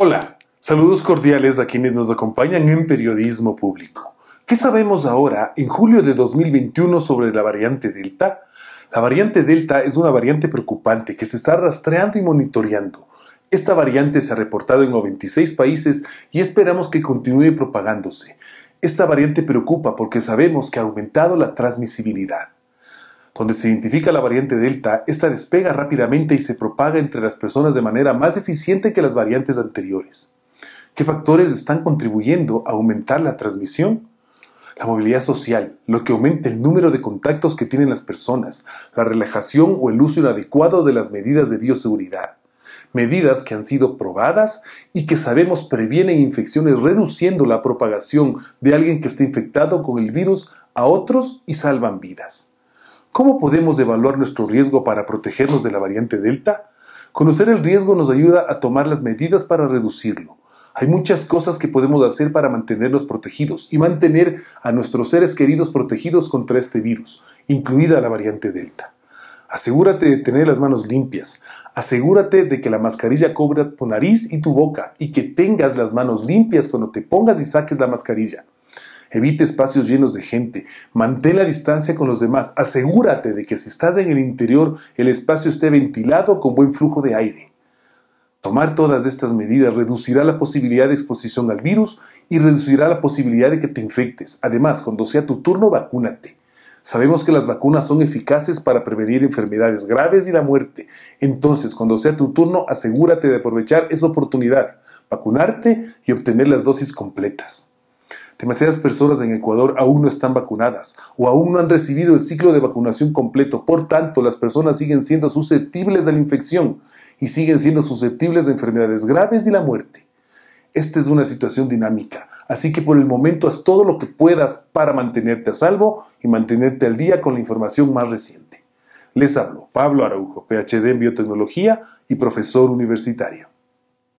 Hola, saludos cordiales a quienes nos acompañan en Periodismo Público. ¿Qué sabemos ahora, en julio de 2021, sobre la variante Delta? La variante Delta es una variante preocupante que se está rastreando y monitoreando. Esta variante se ha reportado en 96 países y esperamos que continúe propagándose. Esta variante preocupa porque sabemos que ha aumentado la transmisibilidad donde se identifica la variante Delta, esta despega rápidamente y se propaga entre las personas de manera más eficiente que las variantes anteriores. ¿Qué factores están contribuyendo a aumentar la transmisión? La movilidad social, lo que aumenta el número de contactos que tienen las personas, la relajación o el uso inadecuado de las medidas de bioseguridad. Medidas que han sido probadas y que sabemos previenen infecciones reduciendo la propagación de alguien que está infectado con el virus a otros y salvan vidas. ¿Cómo podemos evaluar nuestro riesgo para protegernos de la variante Delta? Conocer el riesgo nos ayuda a tomar las medidas para reducirlo. Hay muchas cosas que podemos hacer para mantenernos protegidos y mantener a nuestros seres queridos protegidos contra este virus, incluida la variante Delta. Asegúrate de tener las manos limpias. Asegúrate de que la mascarilla cubra tu nariz y tu boca y que tengas las manos limpias cuando te pongas y saques la mascarilla. Evite espacios llenos de gente, mantén la distancia con los demás, asegúrate de que si estás en el interior el espacio esté ventilado con buen flujo de aire. Tomar todas estas medidas reducirá la posibilidad de exposición al virus y reducirá la posibilidad de que te infectes. Además, cuando sea tu turno, vacúnate. Sabemos que las vacunas son eficaces para prevenir enfermedades graves y la muerte. Entonces, cuando sea tu turno, asegúrate de aprovechar esa oportunidad, vacunarte y obtener las dosis completas. Demasiadas personas en Ecuador aún no están vacunadas o aún no han recibido el ciclo de vacunación completo. Por tanto, las personas siguen siendo susceptibles de la infección y siguen siendo susceptibles de enfermedades graves y la muerte. Esta es una situación dinámica, así que por el momento haz todo lo que puedas para mantenerte a salvo y mantenerte al día con la información más reciente. Les hablo Pablo Araujo, PhD en biotecnología y profesor universitario.